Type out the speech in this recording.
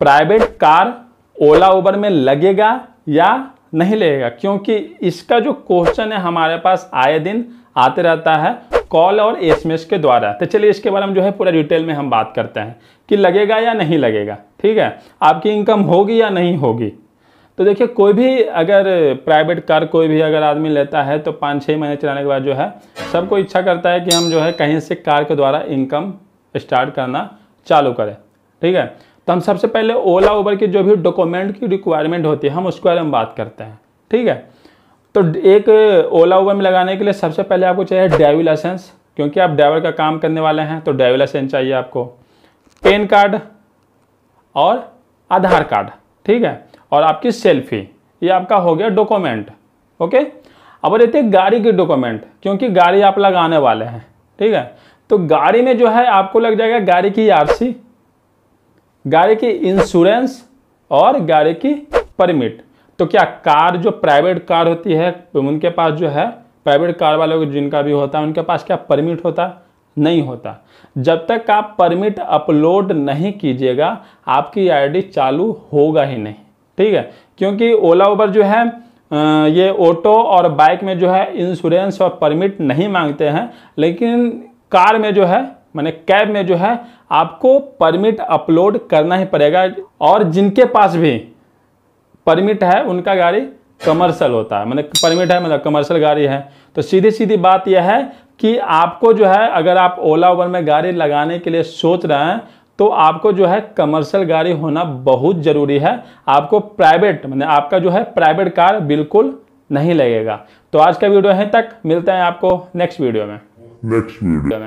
private car ओला उबर में लगेगा या नहीं लगेगा क्योंकि इसका जो क्वेश्चन है हमारे पास आए दिन आते रहता है कॉल और एसएमएस के द्वारा तो चलिए इसके बारे में जो है पूरा डिटेल में हम बात करते हैं कि लगेगा या नहीं लगेगा ठीक है आपकी इनकम होगी या नहीं होगी तो देखिए कोई भी अगर प्राइवेट कार कोई भी अगर आदमी लेता है तो पाँच छः महीने चलाने के बाद जो है सबको इच्छा करता है कि हम जो है कहीं से कार के द्वारा इनकम स्टार्ट करना चालू करें ठीक है तो हम सबसे पहले ओला उबर की जो भी डॉक्यूमेंट की रिक्वायरमेंट होती है हम उसके बारे में बात करते हैं ठीक है तो एक ओला उबर में लगाने के लिए सबसे पहले आपको चाहिए ड्राइविंग लाइसेंस क्योंकि आप ड्राइवर का काम करने वाले हैं तो ड्राइविंग लाइसेंस चाहिए आपको पेन कार्ड और आधार कार्ड ठीक है और आपकी सेल्फी ये आपका हो गया डॉक्यूमेंट ओके अब रहते गाड़ी के डॉक्यूमेंट क्योंकि गाड़ी आप लगाने वाले हैं ठीक है तो गाड़ी में जो है आपको लग जाएगा गाड़ी की आरसी गाड़ी की इंश्योरेंस और गाड़ी की परमिट तो क्या कार जो प्राइवेट कार होती है उनके पास जो है प्राइवेट कार वालों जिनका भी होता है उनके पास क्या परमिट होता नहीं होता जब तक आप परमिट अपलोड नहीं कीजिएगा आपकी आईडी चालू होगा ही नहीं ठीक है क्योंकि ओला उबर जो है ये ऑटो और बाइक में जो है इंश्योरेंस और परमिट नहीं मांगते हैं लेकिन कार में जो है मैंने कैब में जो है आपको परमिट अपलोड करना ही पड़ेगा और जिनके पास भी परमिट है उनका गाड़ी कमर्शल होता है मैंने परमिट है मतलब कमर्शल गाड़ी है तो सीधी सीधी बात यह है कि आपको जो है अगर आप ओला उबर में गाड़ी लगाने के लिए सोच रहे हैं तो आपको जो है कमर्शियल गाड़ी होना बहुत ज़रूरी है आपको प्राइवेट मैंने आपका जो है प्राइवेट कार बिल्कुल नहीं लगेगा तो आज का वीडियो यहीं तक मिलते हैं आपको नेक्स्ट वीडियो में नेक्स्ट वीडियो में